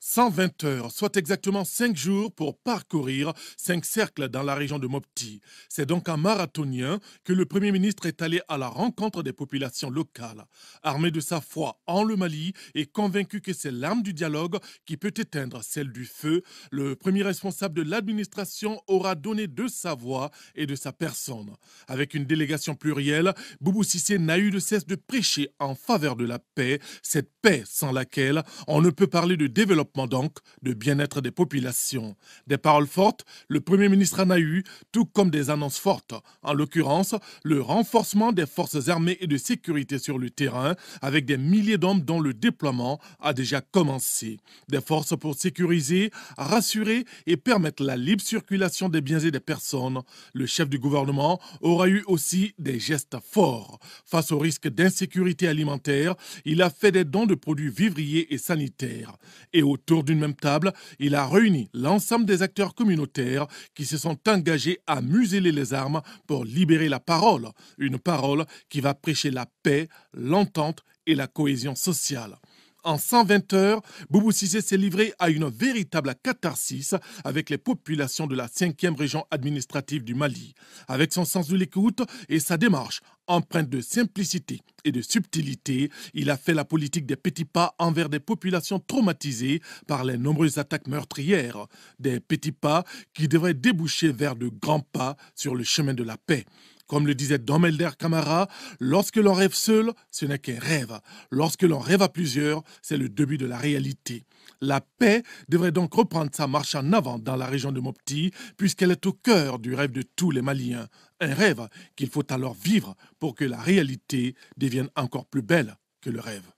120 heures, soit exactement 5 jours pour parcourir 5 cercles dans la région de Mopti. C'est donc un marathonien que le Premier ministre est allé à la rencontre des populations locales. Armé de sa foi en le Mali et convaincu que c'est l'arme du dialogue qui peut éteindre celle du feu, le premier responsable de l'administration aura donné de sa voix et de sa personne. Avec une délégation plurielle, Boubou Sissé n'a eu de cesse de prêcher en faveur de la paix, cette paix sans laquelle on ne peut parler de développement donc, de bien-être des populations. Des paroles fortes, le Premier ministre en a eu, tout comme des annonces fortes. En l'occurrence, le renforcement des forces armées et de sécurité sur le terrain, avec des milliers d'hommes dont le déploiement a déjà commencé. Des forces pour sécuriser, rassurer et permettre la libre circulation des biens et des personnes. Le chef du gouvernement aura eu aussi des gestes forts. Face au risque d'insécurité alimentaire, il a fait des dons de produits vivriers et sanitaires. Et au Autour d'une même table, il a réuni l'ensemble des acteurs communautaires qui se sont engagés à museler les armes pour libérer la parole, une parole qui va prêcher la paix, l'entente et la cohésion sociale. En 120 heures, Boubou Cissé s'est livré à une véritable catharsis avec les populations de la 5e région administrative du Mali. Avec son sens de l'écoute et sa démarche empreinte de simplicité et de subtilité, il a fait la politique des petits pas envers des populations traumatisées par les nombreuses attaques meurtrières, des petits pas qui devraient déboucher vers de grands pas sur le chemin de la paix. Comme le disait Dommelder Camara, lorsque l'on rêve seul, ce n'est qu'un rêve. Lorsque l'on rêve à plusieurs, c'est le début de la réalité. La paix devrait donc reprendre sa marche en avant dans la région de Mopti, puisqu'elle est au cœur du rêve de tous les Maliens. Un rêve qu'il faut alors vivre pour que la réalité devienne encore plus belle que le rêve.